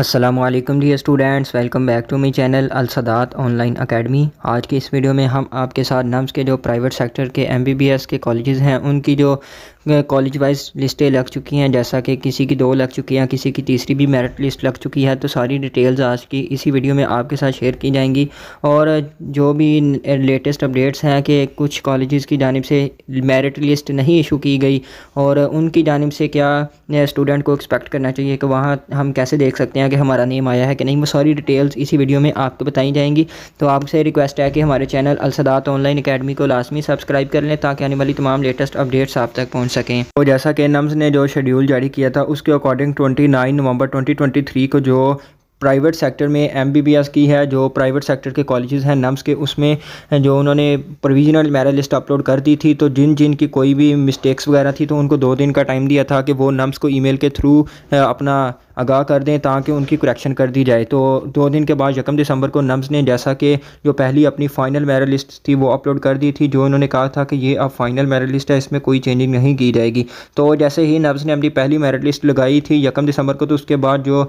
Aslam ji students welcome back to my channel Alsadat online academy आज की इस वीडियो में हम आपके साथ नम्स के जो प्राइवेट सेक्टर के एस के कॉलेजेस हैं उनकी जो कॉलेज वाइज लिस्टें लग चुकी हैं जैसा कि किसी की दो लग चुकी हैं किसी की तीसरी भी मेरिट लिस्ट लग चुकी है तो सारी डिटेल्स आज की इसी वीडियो में आपके साथ शेयर की जाएंगी और जो भी लेटेस्ट अपडेट्स हैं कि कुछ कॉलेज की जानब से मेरिट लिस्ट नहीं इशू की गई और उनकी जानब से क्या स्टूडेंट को एक्सपेक्ट करना चाहिए कि वहाँ हम कैसे देख सकते हैं કે ہمارا نیم આયા હે કે નહીં સોરી ડિટેલ્સ ઈસી વિડિયો મે આપકો બતાઈ જાઈએંગે તો આપસે रिक्वेस्ट હે કે હમારે ચેનલ અલસદાદ ઓનલાઈન એકેડમી કો લાઝમી સબસ્ક્રાઇબ કર લે તાકે આને wali તમામ લેટેસ્ટ અપડેટ્સ આપtak પહોંચ સકેં ઓર જૈસા કે NMS ને જો શેડ્યુલ જારી કિયા થા ઉસકે અકોર્ડિંગ 29 નોવેમ્બર 2023 કો જો પ્રાઇવેટ સેક્ટર મેં MBBS કી હૈ જો પ્રાઇવેટ સેક્ટર કે કોલેજીસ હે NMS કે ઉસમેં જો ઉનહોને પ્રોવિઝનલ મેર લિસ્ટ અપલોડ કર દી થી તો જિન જિન કી કોઈ ભી મિસ્ટેક્સ વગેરા થી તો ઉનકો 2 દિન કા ટાઈમ દિયા થા કે વો NMS કો ઈમેલ કે થ્રુ અપના आगाह कर दें ताकि उनकी करेक्शन कर दी जाए तो दो दिन के बाद यकम दिसंबर को नम्स ने जैसा कि जो पहली अपनी फ़ाइनल मेरिट लिस्ट थी वो अपलोड कर दी थी जो उन्होंने कहा था कि ये अब फाइनल मेरिट लिस्ट है इसमें कोई चेंजिंग नहीं की जाएगी तो जैसे ही नम्स ने अपनी पहली मेरिट लिस्ट लगाई थी यकम दिसंबर को तो उसके बाद जो,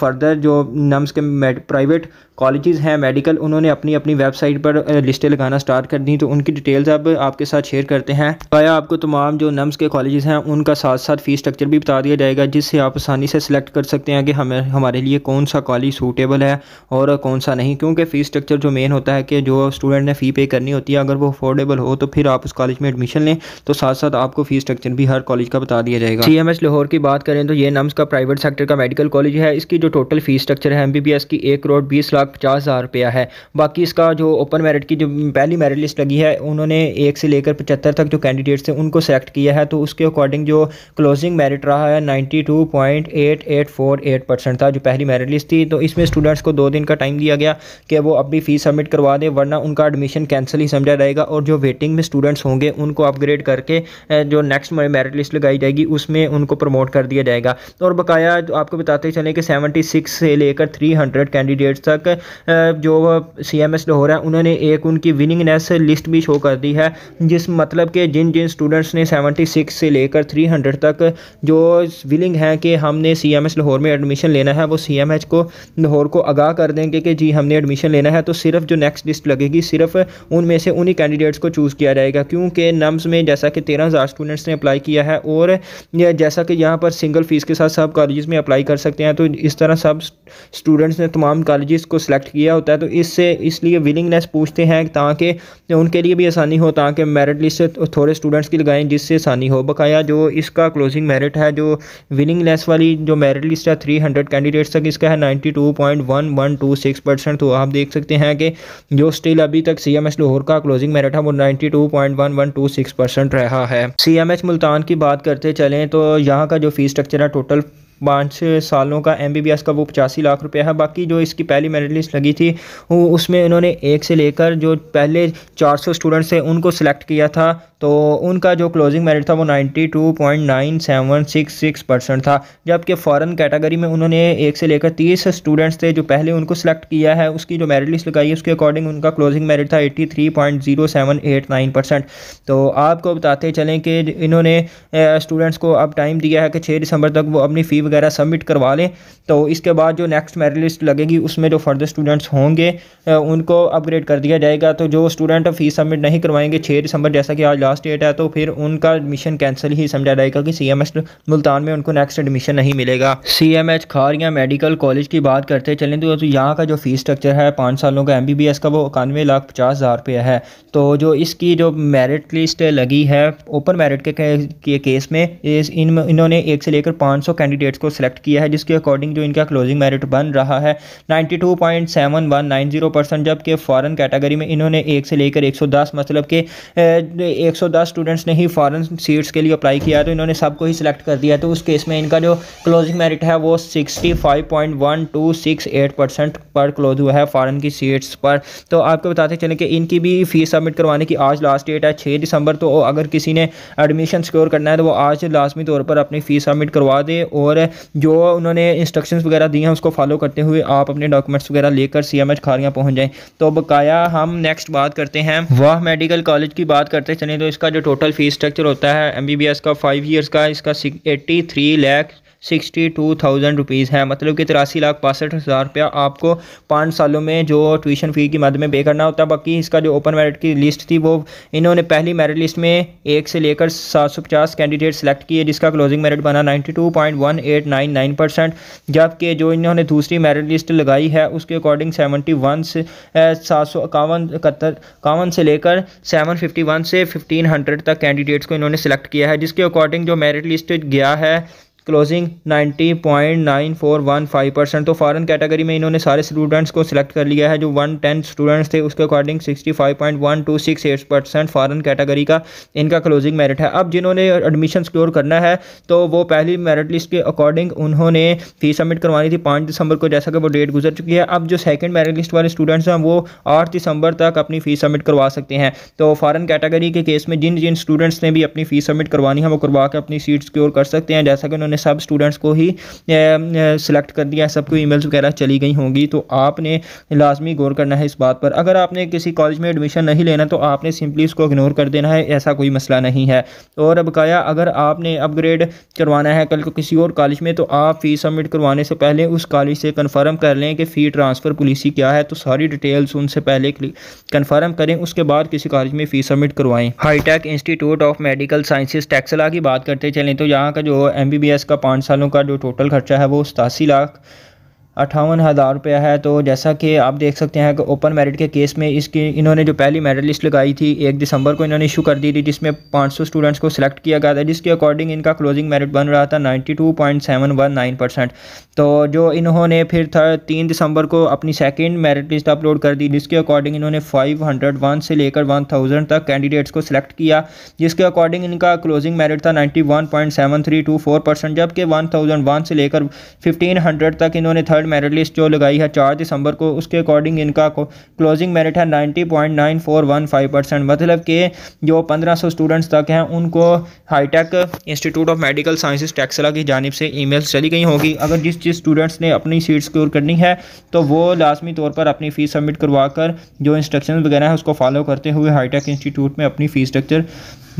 फर्दर जो नम्स के प्राइवेट कॉलेजेस हैं मेडिकल उन्होंने अपनी अपनी वेबसाइट पर लिस्टें लगाना स्टार्ट कर दी तो उनकी डिटेल्स अब आपके साथ शेयर करते हैं तो आया आपको तमाम जो नम्स के कॉलेजेस हैं उनका साथ साथ फ़ीस स्ट्रक्चर भी बता दिया जाएगा जिससे आप आसानी से सिलेक्ट सेलेक्ट कर सकते हैं कि हमें हमारे लिए कौन सा कॉलेज सूटेबल है और कौन सा नहीं क्योंकि फ़ीस स्ट्रक्चर जो मेन होता है कि जो स्टूडेंट ने फ़ी पे करनी होती है अगर वो अफोर्डेबल हो तो फिर आप उस कॉलेज में एडमिशन लें तो साथ साथ आपको फ़ीस स्ट्रक्चर भी हर कॉलेज का बता दिया जाएगा सी एम लाहौर की बात करें तो ये नम्स का प्राइवेट सेक्टर का मेडिकल कॉलेज है इसकी जो टोटल फ़ीस स्ट्रक्चर है एम बी बी एस की एक करोड़ बीस लाख पचास हज़ार रुपया है बाकी इसका जो ओपन मेरिट की जो पहली मेरिट लिस्ट लगी है उन्होंने एक से लेकर पचहत्तर तक जो कैंडिडेट्स थे उनको सेलेक्ट किया है तो उसके अकॉर्डिंग जो क्लोजिंग मेरिट रहा है ninety two point eight eight eight four eight percent था जो पहली मेरिट लिस्ट थी तो इसमें स्टूडेंट्स को दो दिन का टाइम दिया गया कि वो अभी फ़ीस सबमिट करवा दें वरना उनका एडमिशन कैंसिल ही समझा जाएगा और जो वेटिंग में स्टूडेंट्स होंगे उनको अपग्रेड करके जो नेक्स्ट मेरिट लिस्ट लगाई जाएगी उसमें उनको प्रमोट कर दिया जाएगा और बकाया तो आपको बताते चलें कि सेवेंटी सिक्स से लेकर थ्री हंड्रेड कैंडिडेट्स तक जो सी एम एस लाहौर है उन्होंने एक उनकी विनिंगनेस लिस्ट भी शो कर दी है जिस मतलब कि जिन जिन स्टूडेंट्स ने सेवेंटी सिक्स से लेकर थ्री हंड्रेड तक जो विलिंग हैं कि हमने सी एम एस लाहौर में एडमिशन लेना है वो सी एम एच को लाहौर को आगाह कर देंगे कि जी हमने एडमिशन लेना है तो सिर्फ जो नेक्स्ट लिस्ट लगेगी सिर्फ उनमें से उन्हीं कैंडिडेट्स को चूज़ किया जाएगा क्योंकि नम्स में जैसा कि तेरह हज़ार स्टूडेंट्स ने अप्लाई किया है और जैसा कि यहाँ पर सिंगल फ़ीस के साथ सब कॉलेज में अप्लाई कर सकते हैं तो इस तरह सब स्टूडेंट्स ने तमाम कॉलेज़ को सिलेक्ट किया होता है तो इससे इसलिए विलिंगनेस पूछते हैं ताकि उनके लिए भी आसानी हो ताकि मेरिट लिस्ट थोड़े स्टूडेंट्स की लगाएं जिससे आसानी हो बकाया जो इसका क्लोजिंग मेरिट है जो विलिंगनेस वाली जो मेरिट लिस्ट है थ्री हंड्रेड कैंडिडेट्स तक इसका है ninety two point one one two six percent तो आप देख सकते हैं कि जो स्टिल अभी तक सी एम एस लाहौर का क्लोजिंग मेरिट है वो ninety two point one one two six percent रहा है सी एम एस मुल्तान की बात करते चलें तो यहाँ का जो फीस स्ट्रक्चर है टोटल पाँच सालों का एम बी बी एस का वो पचासी लाख रुपया है बाकी जो इसकी पहली मेरिट लिस्ट लगी थी उसमें इन्होंने एक से लेकर जो पहले चार सौ स्टूडेंट्स थे उनको सिलेक्ट किया था तो उनका जो क्लोजिंग मेरिट था वो ninety two point nine seven six six percent था जबकि फ़ॉरन कैटेगरी में उन्होंने एक से लेकर तीस स्टूडेंट्स थे जो पहले उनको सिलेक्ट किया है उसकी जो मेरिट लिस्ट लगाई है उसके अकॉर्डिंग उनका क्लोजिंग मेरिट था eighty three point zero seven eight nine percent तो आपको बताते चलें कि इन्होंने स्टूडेंट्स को अब टाइम दिया है कि छः दिसंबर तक वो अपनी फ़ी वगैरह सबमिट करवा लें तो इसके बाद जो नेक्स्ट मेरिट लिस्ट लगेगी उसमें जो फर्दर स्टूडेंट्स होंगे उनको अपग्रेड कर दिया जाएगा तो जो स्टूडेंट फ़ीस सबमिट नहीं करवाएंगे छः दिसंबर जैसा कि आज लास्ट डेट है तो फिर उनका एडमिशन कैंसिल ही समझा जाएगा कि सी एम एस मुल्तान में उनको नेक्स्ट एडमिशन नहीं मिलेगा सी एम एच या मेडिकल कॉलेज की बात करते चलें तो यहाँ का जो फ़ीस स्ट्रक्चर है पाँच सालों का एम बी बी एस का वो इक्यानवे लाख पचास हज़ार रुपया है तो जो इसकी जो मेरिट लिस्ट लगी है ओपन मेरिट के, के, के केस में इस इन इन्होंने एक से लेकर पाँच सौ कैंडिडेट्स को सिलेक्ट किया है जिसके अकॉर्डिंग जो इनका क्लोजिंग मेरिट बन रहा है नाइन्टी परसेंट जबकि फ़ॉरन कैटेगरी में इन्होंने एक से लेकर 110 मतलब के 110 स्टूडेंट्स ने ही फ़ॉरन सीट्स के लिए अप्लाई किया तो इन्होंने सबको ही सिलेक्ट कर दिया तो उस केस में इनका जो क्लोजिंग मेरिट है वो 65.1268 परसेंट पर क्लोज हुआ है फ़ॉरन की सीट्स पर तो आपको बताते चलें कि इनकी भी फ़ीस सबमिट करवाने की आज लास्ट डेट है छः दिसंबर तो अगर किसी ने एडमिशन स्क्योर करना है तो वो आज लाजमी तौर पर अपनी फ़ीस सबमिट करवा दे और जो उन्होंने इंस्ट्रक्शंस वगैरह दी हैं उसको फॉलो करते हुए आप अपने डॉक्यूमेंट्स वगैरह लेकर सी एम एच खारियाँ पहुँच जाएँ तो बकाया हम नेक्स्ट बात करते हैं वाह मेडिकल कॉलेज की बात करते चले तो इसका जो टोटल फीस स्ट्रक्चर होता है एम बी बी एस का फाइव ईयर्स का इसका eighty three lakh sixty two thousand rupees है मतलब कि तिरासी लाख बासठ हज़ार रुपया आपको पाँच सालों में जो ट्यूशन फ़ी की मद में पे करना होता है बाकी इसका जो ओपन मेरिट की लिस्ट थी वो इन्होंने पहली मेरिट लिस्ट में एक से लेकर सात सौ पचास कैंडिडेट सेलेक्ट किए जिसका क्लोजिंग मेरिट बना ninety two point one eight nine nine percent जबकि जो इन्होंने दूसरी मेरिट लिस्ट लगाई है उसके अकॉर्डिंग सेवेंटी वन से सात सौ इक्यावन इकहत्तर इक्यावन से लेकर सेवन फिफ्टी वन से फिफ्टीन हंड्रेड तक कैंडिडेट्स को इन्होंने सेलेक्ट किया है जिसके अकॉर्डिंग जो मेरिट लिस्ट गया है क्लोजिंग 90.9415 परसेंट तो फॉरेन कैटेगरी में इन्होंने सारे स्टूडेंट्स को सिलेक्ट कर लिया है जो 110 स्टूडेंट्स थे उसके अकॉर्डिंग 65.1268 परसेंट फॉरेन कैटेगरी का इनका क्लोजिंग मेरिट है अब जिन्होंने एडमिशन स्क्योर करना है तो वो पहली मेरिट लिस्ट के अकॉर्डिंग उन्होंने फीस सबमिट करवानी थी पाँच दिसंबर को जैसा कि वो डेट गुजर चुकी है अब जो सेकेंड मेरिट लिस्ट वाले स्टूडेंट्स हैं वो आठ दिसंबर तक अपनी फ़ीस सबमिट करवा सकते हैं तो फॉरन कैटेगरी के केस में जिन जिन स्टूडेंट्स ने भी अपनी फ़ीस सबमिट करवानी है वो करवा के अपनी सीट स्क्योर कर सकते हैं जैसा कि उन्होंने सब स्टूडेंट्स को ही सिलेक्ट कर दिया सबको ई मेल्स वगैरह चली गई होंगी तो आपने लाजमी गौर करना है इस बात पर अगर आपने किसी कॉलेज में एडमिशन नहीं लेना तो आपने सिंपली उसको इग्नोर कर देना है ऐसा कोई मसला नहीं है और बकाया अगर आपने अपग्रेड करवाना है कल को किसी और कॉलेज में तो आप फ़ीस सबमिट करवाने से पहले उस कॉलेज से कन्फर्म कर लें कि फ़ी ट्रांसफ़र पॉलिसी क्या है तो सारी डिटेल्स उनसे पहले कन्फर्म करें उसके बाद किसी कॉलेज में फ़ीस सबमिट करवाएं hi-tech institute of medical sciences Taxila की बात करते चलें तो यहाँ का जो एम बी बी एस इसका पाँच सालों का जो टोटल खर्चा है वो सतासी लाख अट्ठावन हज़ार रुपया है तो जैसा कि आप देख सकते हैं कि ओपन मेरिट के केस में इसकी इन्होंने जो पहली मेरिट लिस्ट लगाई थी एक दिसंबर को इन्होंने इशू कर दी थी जिसमें 500 स्टूडेंट्स को सिलेक्ट किया गया था जिसके अकॉर्डिंग इनका क्लोजिंग मेरिट बन रहा था 92.719 परसेंट तो जो इन्होंने फिर था तीन दिसंबर को अपनी सेकेंड मेरिट लिस्ट अपलोड कर दी जिसके अकॉर्डिंग इन्होंने फाइव से लेकर वन तक कैंडिडेट्स को सिलेक्ट किया जिसके अकॉर्डिंग इनका क्लोजिंग मेरिट था नाइन्टी जबकि वन से लेकर फिफ्टीन तक इन्होंने थर्ड मेरिट लिस्ट जो लगाई है चार दिसंबर को उसके अकॉर्डिंग इनका क्लोजिंग मेरिट है ninety point nine four one five percent मतलब कि जो पंद्रह सौ स्टूडेंट्स तक हैं उनको hi-tech institute of medical science Taxila की जानब से ई मेल्स चली गई होगी अगर जिस जिस स्टूडेंट्स ने अपनी सीट स्क्योर करनी है तो वो लाजमी तौर पर अपनी फ़ीस सबमिट करवा कर जो इंस्ट्रक्शन वगैरह हैं उसको फॉलो करते हुए हाईटेक इंस्टीट्यूट में अपनी फ़ीस स्ट्रक्चर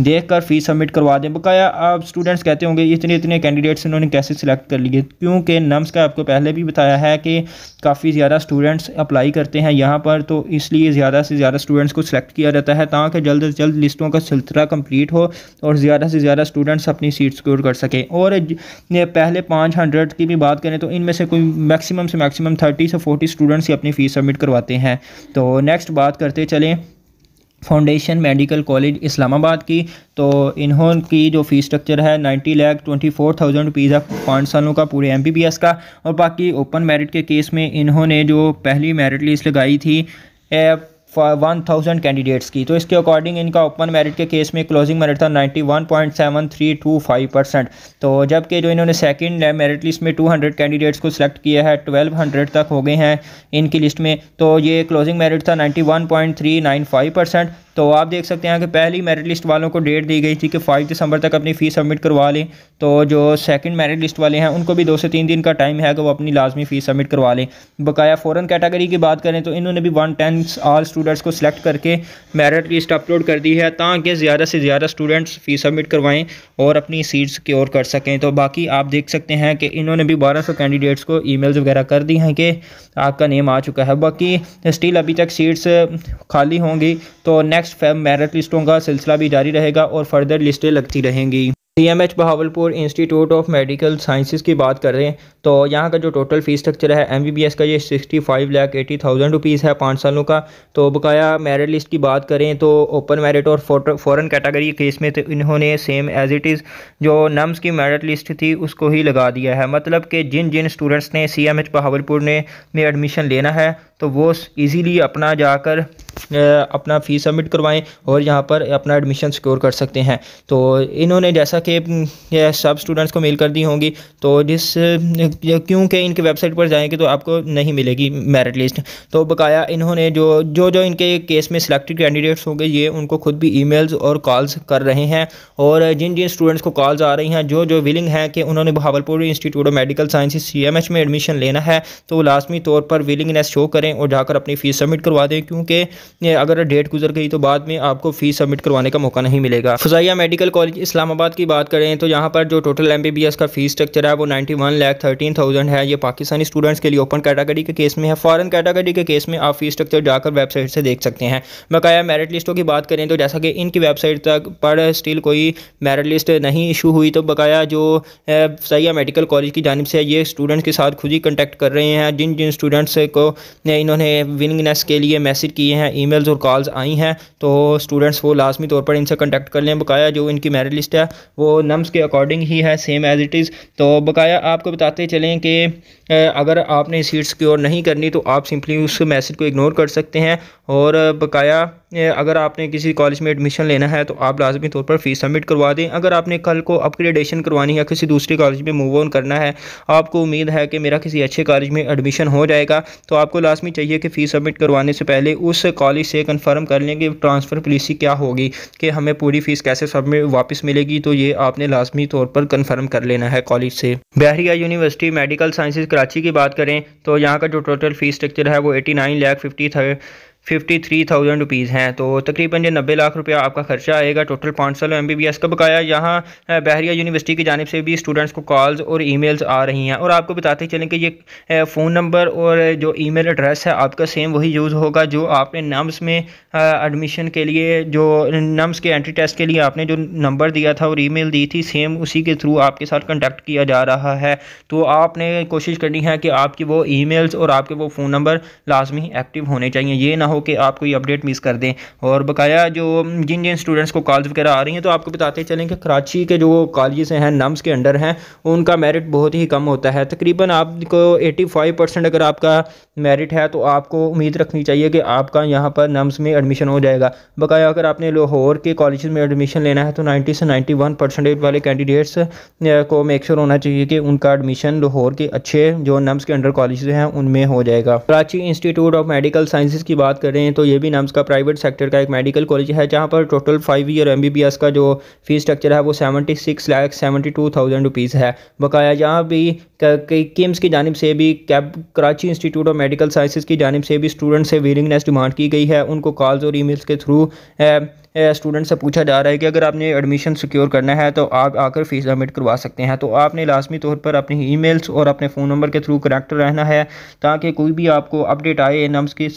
देख कर फीस सबमिट करवा दें बकाया आप स्टूडेंट्स कहते होंगे इतने इतने कैंडिडेट्स इन्होंने कैसे सिलेक्ट कर लिए क्योंकि नम्स का आपको पहले भी बताया है कि काफ़ी ज़्यादा स्टूडेंट्स अप्लाई करते हैं यहाँ पर तो इसलिए ज़्यादा से ज़्यादा स्टूडेंट्स को सिलेक्ट किया जाता है ताकि जल्द अज़ जल्द लिस्टों का सिलसिला कम्प्लीट हो और ज़्यादा से ज़्यादा स्टूडेंट्स अपनी सीट सिक्योर कर सकें और पहले पाँच हंड्रेड की भी बात करें तो इनमें से कोई मैक्सिमम से मैक्सिमम थर्टी से फोर्टी स्टूडेंट्स ही अपनी फ़ीस सबमिट करवाते हैं तो नेक्स्ट बात करते चलें फाउंडेशन मेडिकल कॉलेज इस्लामाबाद की तो इन्हों की जो फ़ी स्ट्रक्चर है ninety lakh twenty four thousand rupees है पाँच सालों का पूरे एम बी बी एस का और बाकी ओपन मेरिट के केस में इन्होंने जो पहली मेरिट लिस्ट लगाई थी वन थाउजेंड कैंडिडेट्स की तो इसके अकॉर्डिंग इनका ओपन मेरिट के केस में क्लोजिंग मेरिट था ninety one point seven three two five percent तो जबकि जो इन्होंने सेकंड मेरिट लिस्ट में टू हंड्रेड कैंडिडेट्स को सिलेक्ट किया है ट्वेल्व हंड्रेड तक हो गए हैं इनकी लिस्ट में तो ये क्लोजिंग मेरिट था ninety one point three nine five percent तो आप देख सकते हैं कि पहली मेरिट लिस्ट वालों को डेट दी गई थी कि फाइव दिसंबर तक अपनी फ़ीस सबमिट करवा लें तो जो सेकंड मेरिट लिस्ट वाले हैं उनको भी दो से तीन दिन का टाइम है कि वो अपनी लाजमी फ़ीस सबमिट करवा लें बकाया फ़ौरन कैटेगरी की बात करें तो इन्होंने भी वन टेंथ आल स्टूडेंट्स को सिलेक्ट करके मेरिट लिस्ट अपलोड कर दी है ताकि ज़्यादा से ज़्यादा स्टूडेंट्स फ़ीस सबमिट करवाएँ और अपनी सीट सिक्योर कर सकें तो बाकी आप देख सकते हैं कि इन्होंने भी बारह सौ कैंडिडेट्स को ई वगैरह कर दी हैं कि आपका नेम आ चुका है बाकी स्टिल अभी तक सीट्स खाली होंगी तो नेक्स्ट नेक्स्ट फेब मेरिट लिस्टों का सिलसिला भी जारी रहेगा और फर्दर लिस्टें लगती रहेंगी C M H Bahawalpur institute of medical sciences की बात करें तो यहाँ का जो टोटल फीस स्ट्रक्चर है एम बी बी एस का ये sixty five lakh eighty thousand rupees है पाँच सालों का तो बकाया मेरिट लिस्ट की बात करें तो ओपन मेरिट और फॉरन कैटेगरी केस में तो इन्होंने सेम एज इट इज़ जो नम्स की मेरिट लिस्ट थी उसको ही लगा दिया है मतलब कि जिन जिन स्टूडेंट्स ने सी एम एच बहावलपुर ने में एडमिशन लेना है तो वो ईज़िली अपना जाकर अपना फ़ीस सबमिट करवाएं और यहाँ पर अपना एडमिशन सिक्योर कर सकते हैं तो इन्होंने जैसा कि सब स्टूडेंट्स को मेल कर दी होंगी तो जिस क्योंकि इनके वेबसाइट पर जाएंगे तो आपको नहीं मिलेगी मेरिट लिस्ट तो बकाया इन्होंने जो जो जो इनके केस में सिलेक्टेड कैंडिडेट्स होंगे ये उनको खुद भी ई और कॉल्स कर रहे हैं और जिन जिन स्टूडेंट्स को कॉल्स आ रही हैं जो जो विलिंग हैं कि उन्होंने Bahawalpur institute of medical science C M H में एडमिशन लेना है तो लाजमी तौर पर विलिंगनेस शो करें और जाकर अपनी फ़ीस सबमिट करवा दें क्योंकि अगर डेट गुजर गई तो बाद में आपको फ़ीस सबमिट करवाने का मौका नहीं मिलेगा फ़जाइया मेडिकल कॉलेज इस्लामाबाद की बात करें तो यहाँ पर जो टोटल एम का फ़ीस स्ट्रक्चर है वो ninety one lakh thirteen thousand है ये पाकिस्तानी स्टूडेंट्स के लिए ओपन कैटेगरी के केस में है फॉरन कैटेगरी के केस में आप फीस स्ट्रक्चर जाकर वेबसाइट से देख सकते हैं बकाया मेरिट लिस्टों की बात करें तो जैसा कि इनकी वेबसाइट तक पर स्टिल कोई मेरिट लिस्ट नहीं इशू हुई तो बकाया जो फजाइया मेडिकल कॉलेज की जानब से ये स्टूडेंट्स के साथ खुद ही कंटेक्ट कर रहे हैं जिन जिन स्टूडेंट्स को इन्होंने विनिंगनेस के लिए मैसेज किए हैं ईमेल्स और कॉल्स आई हैं तो स्टूडेंट्स वो लाजमी तौर पर इनसे कंटेक्ट कर लें बकाया जो इनकी मेरिट लिस्ट है वो नम्स के अकॉर्डिंग ही है सेम एज़ इट इज़ तो बकाया आपको बताते चलें कि अगर आपने सीट्स की नहीं करनी तो आप सिंपली उस मैसेज को इग्नोर कर सकते हैं और बकाया अगर आपने किसी कॉलेज में एडमिशन लेना है तो आप लाजमी तौर पर फ़ीस सबमिट करवा दें अगर आपने कल को अपग्रेडेशन करवानी है किसी दूसरे कॉलेज में मूव ऑन करना है आपको उम्मीद है कि मेरा किसी अच्छे कॉलेज में एडमिशन हो जाएगा तो आपको लाजमी चाहिए कि फ़ीस सबमिट करवाने से पहले उस कॉलेज से कन्फर्म कर लें कि ट्रांसफ़र पॉलिसी क्या होगी कि हमें पूरी फ़ीस कैसे सबमिट वापस मिलेगी तो ये आपने लाजमी तौर पर कन्फर्म कर लेना है कॉलेज से Bahria university medical sciences Karachi की बात करें तो यहाँ का जो टोटल फ़ीस स्ट्रक्चर है वो eighty nine lakh fifty fifty three thousand rupees हैं तो तकरीबन ये नब्बे लाख रुपया आपका खर्चा आएगा टोटल पाँच सौ एम बी बी एस का बकाया यहाँ बहरिया यूनिवर्सिटी की जानब से भी स्टूडेंट्स को कॉल्स और ई मेल्स आ रही हैं और आपको बताते चलें कि ये फ़ोन नंबर और जो ई मेल एड्रेस है आपका सेम वही यूज़ होगा जो आपने नम्स में एडमिशन के लिए जो नम्स के एंट्री टेस्ट के लिए आपने जो नंबर दिया था और ई मेल दी थी सेम उसी के थ्रू आपके साथ कंटेक्ट किया जा रहा है तो आपने कोशिश करनी है कि आपकी वो ई मेल्स और आपके वो फ़ोन नंबर लाजमी एक्टिव होने चाहिए ये ना हो कि आप कोई अपडेट मिस कर दें और बकाया जो जिन जिन स्टूडेंट्स को कॉल्स वगैरह आ रही हैं तो आपको बताते चलें कि कराची के जो कॉलेज हैं नम्स के अंडर हैं उनका मेरिट बहुत ही कम होता है तकरीबन आपको एटी फाइव परसेंट अगर आपका मेरिट है तो आपको उम्मीद रखनी चाहिए कि आपका यहाँ पर नम्स में एडमिशन हो जाएगा बकाया अगर आपने लाहौर के कॉलेज में एडमिशन लेना है तो नाइन्टी से नाइन्टी वन परसेंटेज वाले कैंडिडेट्स को मेक श्योर होना चाहिए कि उनका एडमिशन लाहौर के अच्छे जो नम्स के अंडर कॉलेज हैं उनमें हो जाएगा Karachi institute of medical sciences की बात रहे करें तो ये भी नाम्स का प्राइवेट सेक्टर का एक मेडिकल कॉलेज है जहाँ पर टोटल फाइव ईयर एम का जो फीस स्ट्रक्चर है वो seventy six lakh seventy two thousand rupees है बकाया जहाँ भी किम्स की जानब से भी कैब Karachi institute of medical sciences की जानब से भी स्टूडेंट से विलिंगनेस डिमांड की गई है उनको कॉल्स और मेल्स के थ्रू स्टूडेंट से पूछा जा रहा है कि अगर आपने एडमिशन सिक्योर करना है तो आप आकर फ़ीस सबमिट करवा सकते हैं तो आपने लाजमी तौर पर ई मेल्स और अपने फ़ोन नंबर के थ्रू कनेक्ट रहना है ताकि कोई भी आपको अपडेट आए नम्स की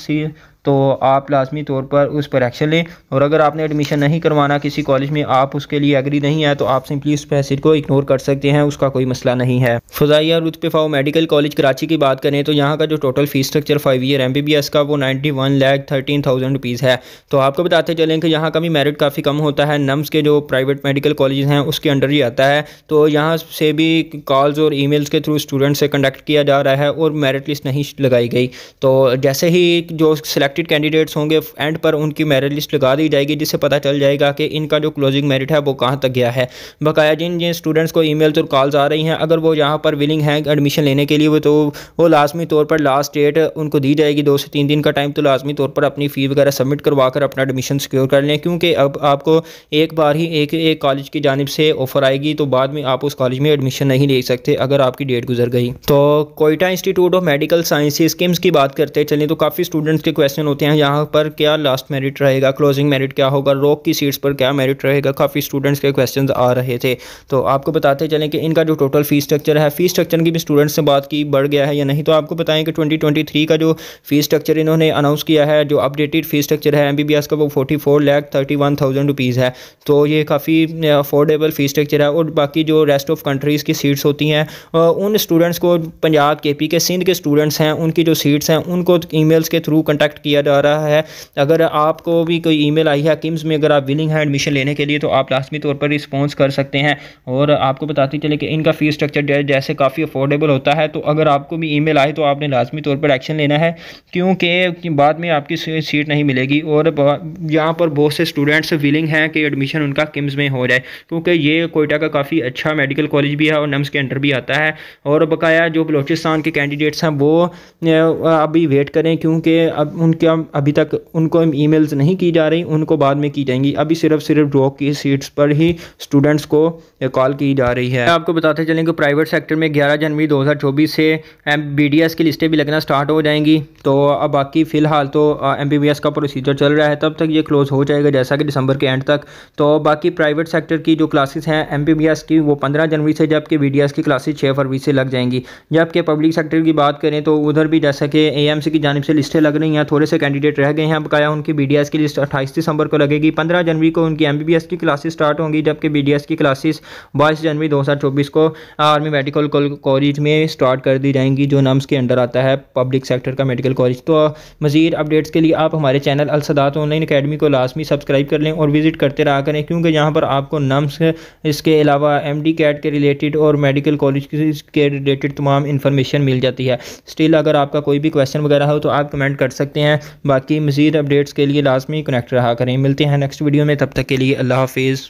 तो आप लाजमी तौर पर उस पर एक्शन लें और अगर आपने एडमिशन नहीं करवाना किसी कॉलेज में आप उसके लिए एग्री नहीं है तो आप सिंपली उस पैसे को इग्नोर कर सकते हैं उसका कोई मसला नहीं है Fazaia Ruth Pfau medical college Karachi की बात करें तो यहाँ का जो total fees structure five year M B B S का वो ninety one lakh thirteen thousand rupees है तो आपको बताते चलें कि यहाँ का भी मेरिट काफ़ी कम होता है नम्स के जो प्राइवेट मेडिकल कॉलेज हैं उसके अंडर ही आता है तो यहाँ से भी कॉल्स और मेल्स के थ्रू स्टूडेंट से कंडक्ट किया जा रहा है और मेरिट लिस्ट नहीं लगाई गई तो जैसे ही जो सेलेक्ट सिलेक्टेड कैंडिडेट्स होंगे एंड पर उनकी मेरिट लिस्ट लगा दी जाएगी जिससे पता चल जाएगा कि इनका जो क्लोजिंग मेरिट है वो कहाँ तक गया है बकाया जिन जिन स्टूडेंट्स को ई और कॉल्स आ रही हैं अगर वो यहाँ पर विलिंग हैं एडमिशन लेने के लिए वो तो वो लाजमी तौर पर लास्ट डेट उनको दी जाएगी दो से तीन दिन का टाइम तो लाजमी तौर पर अपनी फ़ी वगैरह सबमिट करवा कर अपना एडमिशन सिक्योर कर लें क्योंकि अब आपको एक बार ही एक एक कॉलेज की जानब से ऑफ़र आएगी तो बाद में आप उस कॉलेज में एडमिशन नहीं ले सकते अगर आपकी डेट गुजर गई तो Quetta institute of medical sciences KIMS की बात करते चलें तो काफ़ी स्टूडेंट्स के क्वेश्चन क्वेश्चन होते हैं यहाँ पर क्या लास्ट मेरिट रहेगा क्लोजिंग मेरिट क्या होगा रॉक की सीट्स पर क्या मेरिट रहेगा काफ़ी स्टूडेंट्स के क्वेश्चन आ रहे थे तो आपको बताते चलें कि इनका जो टोटल फीस स्ट्रक्चर है फ़ी स्ट्रक्चर की भी स्टूडेंट्स से बात की बढ़ गया है या नहीं तो आपको बताएं कि ट्वेंटी का जो फ़ी स्ट्रक्चर इन्होंने अनाउंस किया है जो अपडेटेड फ़ी स्ट्रक्चर है एम का वो forty four lakh thirty one thousand rupees है तो ये काफ़ी अफोर्डेबल फ़ी स्ट्रक्चर है और बाकी जो रेस्ट ऑफ कंट्रीज़ की सीट्स होती हैं उन स्टूडेंट्स को पंजाब के पी के सिंध के स्टूडेंट्स हैं उनकी जो सीट्स हैं उनको ई के थ्रू कंटेक्ट किया किया जा रहा है अगर आपको भी कोई ईमेल आई है किम्स में अगर आप विलिंग हैं एडमिशन लेने के लिए तो आप लाजमी तौर पर रिस्पॉन्स कर सकते हैं और आपको बताते चले कि इनका फीस स्ट्रक्चर जैसे काफ़ी अफोर्डेबल होता है तो अगर आपको भी ई आए तो आपने लाजमी तौर पर एक्शन लेना है क्योंकि बाद में आपकी सीट नहीं मिलेगी और यहाँ पर बहुत से स्टूडेंट्स विलिंग हैं कि एडमिशन उनका किम्स में हो जाए क्योंकि ये कोयटा का काफ़ी अच्छा मेडिकल कॉलेज भी है और नम्स के अंडर भी आता है और बकाया जो बलोचिस्तान के कैंडिडेट्स हैं वो अभी वेट करें क्योंकि अब उनके क्या अभी तक उनको ईमेल्स नहीं की जा रही उनको बाद में की जाएंगी अभी सिर्फ सिर्फ ड्रॉप की सीट्स पर ही स्टूडेंट्स को कॉल की जा रही है आपको बताते चलें कि प्राइवेट सेक्टर में ग्यारह जनवरी दो हज़ार चौबीस से एम बी डी एस की लिस्टें भी लगना स्टार्ट हो जाएंगी तो अब बाकी फ़िलहाल तो एम बी बी एस का प्रोसीजर चल रहा है तब तक ये क्लोज़ हो जाएगा जैसा कि दिसंबर के एंड तक तो बाकी प्राइवेट सेक्टर की जो क्लासेस हैं एम बी बी एस की वो पंद्रह जनवरी से जबकि बी डी एस की क्लासेस छः फरवरी से लग जाएंगी जबकि पब्लिक सेक्टर की बात करें तो उधर भी जैसा कि ए एम सी की जानब से लिस्टें लग रही हैं थोड़े से कैंडिडेट रह गए हैं बकाया उनकी बी की लिस्ट अट्ठाईस दिसंबर को लगेगी पंद्रह जनवरी को उनकी एम की क्लासेस स्टार्ट होंगी जबकि बी की क्लासेस बाईस जनवरी दो को आर्मी मेडिकल कॉलेज में स्टार्ट कर दी जाएंगी जो नम्स के अंडर आता है पब्लिक सेक्टर का मेडिकल कॉलेज तो मज़ीद अपडेट्स के लिए आप हमारे चैनल अलसदात ऑनलाइन अकेडमी को लाजमी सब्सक्राइब कर लें और विज़िट करते रहा करें क्योंकि यहाँ पर आपको नम्स इसके अलावा एम डी कैट के रिलेटेड और मेडिकल कॉलेज के रिलेटेड तमाम इन्फॉर्मेशन मिल जाती है स्टिल अगर आपका कोई भी क्वेश्चन वगैरह हो तो आप कमेंट कर सकते हैं हैं बाकी मज़ीद अपडेट्स के लिए लाजमी कनेक्ट रहा करें मिलते हैं नेक्स्ट वीडियो में तब तक के लिए अल्लाह हाफिज़